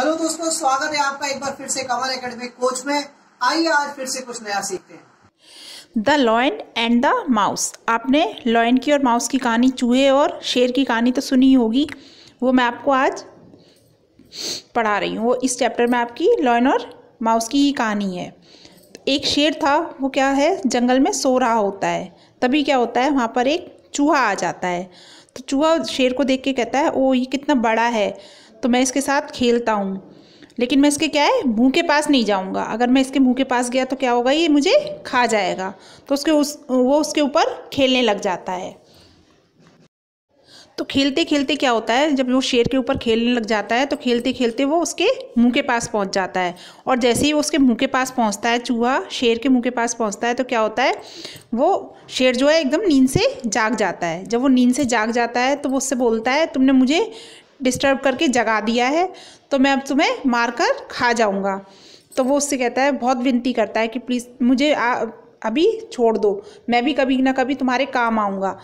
hello दोस्तों स्वागत है आपका एक बार फिर से कमल एकेडमी कोच में आइए आज फिर से कुछ नया सीखते हैं the lion and the mouse आपने लॉयन की और माउस की कहानी चूहे और शेर की कहानी तो सुनी होगी वो मैं आपको आज पढ़ा रही हूँ वो इस चैप्टर में आपकी लॉयन और माउस की ही कहानी है एक शेर था वो क्या है जंगल में सो रहा होता है तभी क्या होता है वहाँ पर एक चूहा आ जाता है तो चूहा शेर को देख के कहता है ओ ये कितना बड़ा है तो मैं इसके साथ खेलता हूँ लेकिन मैं इसके क्या है मुंह के पास नहीं जाऊँगा अगर मैं इसके मुंह के पास गया तो क्या होगा ये मुझे खा जाएगा तो उसके उस वो उसके ऊपर खेलने लग जाता है तो खेलते खेलते क्या होता है जब वो शेर के ऊपर खेलने लग जाता है तो खेलते खेलते वो उसके मुंह के पास पहुंच जाता है और जैसे ही वो उसके मुंह के पास पहुंचता है चूहा शेर के मुंह के पास पहुंचता है तो क्या होता है वो शेर जो है एकदम नींद से जाग जाता है जब वो नींद से जाग जाता है तो वो उससे बोलता है तुमने मुझे डिस्टर्ब करके जगा दिया है तो मैं अब तुम्हें मार कर खा जाऊँगा तो वो उससे कहता है बहुत विनती करता है कि प्लीज़ मुझे अभी छोड़ दो मैं भी कभी ना कभी तुम्हारे काम आऊँगा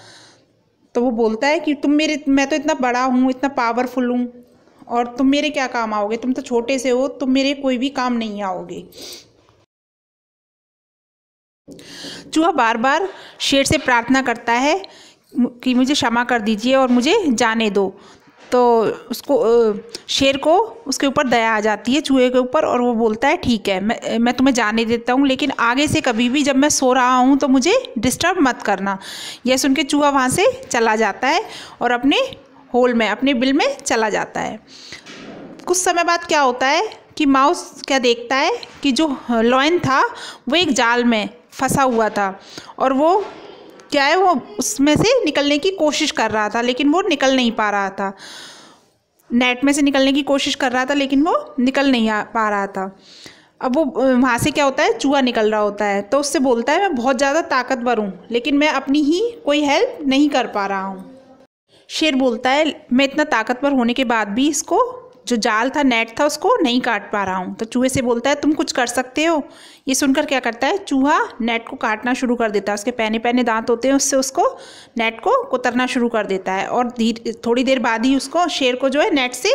तो वो बोलता है कि तुम मेरे मैं तो इतना बड़ा हूँ इतना पावरफुल हूँ और तुम मेरे क्या काम आओगे तुम तो छोटे से हो तुम मेरे कोई भी काम नहीं आओगे चूहा बार बार शेर से प्रार्थना करता है कि मुझे क्षमा कर दीजिए और मुझे जाने दो तो उसको शेर को उसके ऊपर दया आ जाती है चूहे के ऊपर और वो बोलता है ठीक है मैं मैं तुम्हें जाने देता हूँ लेकिन आगे से कभी भी जब मैं सो रहा हूँ तो मुझे डिस्टर्ब मत करना यह सुन के चूहा वहाँ से चला जाता है और अपने होल में अपने बिल में चला जाता है कुछ समय बाद क्या होता है कि माउस क्या देखता है कि जो लॉयन था वो एक जाल में फंसा हुआ था और वो क्या है वो उसमें से निकलने की कोशिश कर रहा था लेकिन वो निकल नहीं पा रहा था नेट में से निकलने की कोशिश कर रहा था लेकिन वो निकल नहीं आ पा रहा था अब वो वहाँ से क्या होता है चूहा निकल रहा होता है तो उससे बोलता है मैं बहुत ज़्यादा ताकतवर हूँ लेकिन मैं अपनी ही कोई हेल्प नहीं कर पा रहा हूँ शेर बोलता है मैं इतना ताकतवर होने के बाद भी इसको जो जाल था नेट था उसको नहीं काट पा रहा हूँ तो चूहे से बोलता है तुम कुछ कर सकते हो ये सुनकर क्या करता है चूहा नेट को काटना शुरू कर देता है उसके पहने पहने दांत होते हैं उससे उसको नेट को कुतरना शुरू कर देता है और धीरे थोड़ी देर बाद ही उसको शेर को जो है नेट से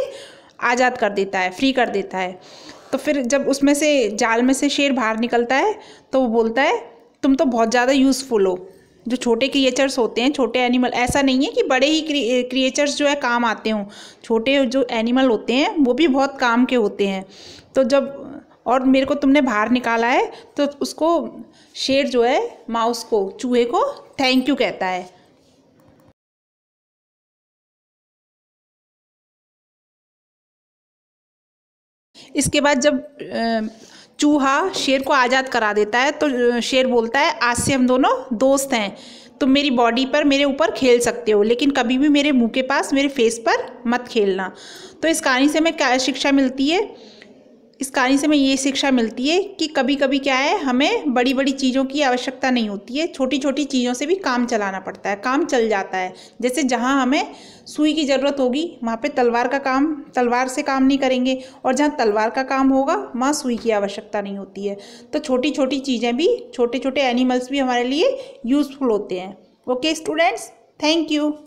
आज़ाद कर देता है फ्री कर देता है तो फिर जब उसमें से जाल में से शेर बाहर निकलता है तो वो बोलता है तुम तो बहुत ज़्यादा यूज़फुल हो जो छोटे क्रिएचर्स होते हैं छोटे एनिमल ऐसा नहीं है कि बड़े ही क्रिएचर्स जो है काम आते हों छोटे जो एनिमल होते हैं वो भी बहुत काम के होते हैं तो जब और मेरे को तुमने बाहर निकाला है तो उसको शेर जो है माउस को चूहे को थैंक यू कहता है इसके बाद जब चूहा शेर को आज़ाद करा देता है तो शेर बोलता है आज से हम दोनों दोस्त हैं तुम मेरी बॉडी पर मेरे ऊपर खेल सकते हो लेकिन कभी भी मेरे मुंह के पास मेरे फेस पर मत खेलना तो इस कहानी से हमें क्या शिक्षा मिलती है इस कहानी से हमें ये शिक्षा मिलती है कि कभी कभी क्या है हमें बड़ी बड़ी चीज़ों की आवश्यकता नहीं होती है छोटी छोटी चीज़ों से भी काम चलाना पड़ता है काम चल जाता है जैसे जहाँ हमें सुई की ज़रूरत होगी वहाँ पे तलवार का काम तलवार से काम नहीं करेंगे और जहाँ तलवार का काम होगा वहाँ सुई की आवश्यकता नहीं होती है तो छोटी छोटी चीज़ें भी छोटे छोटे एनिमल्स भी हमारे लिए यूज़फुल होते हैं ओके स्टूडेंट्स थैंक यू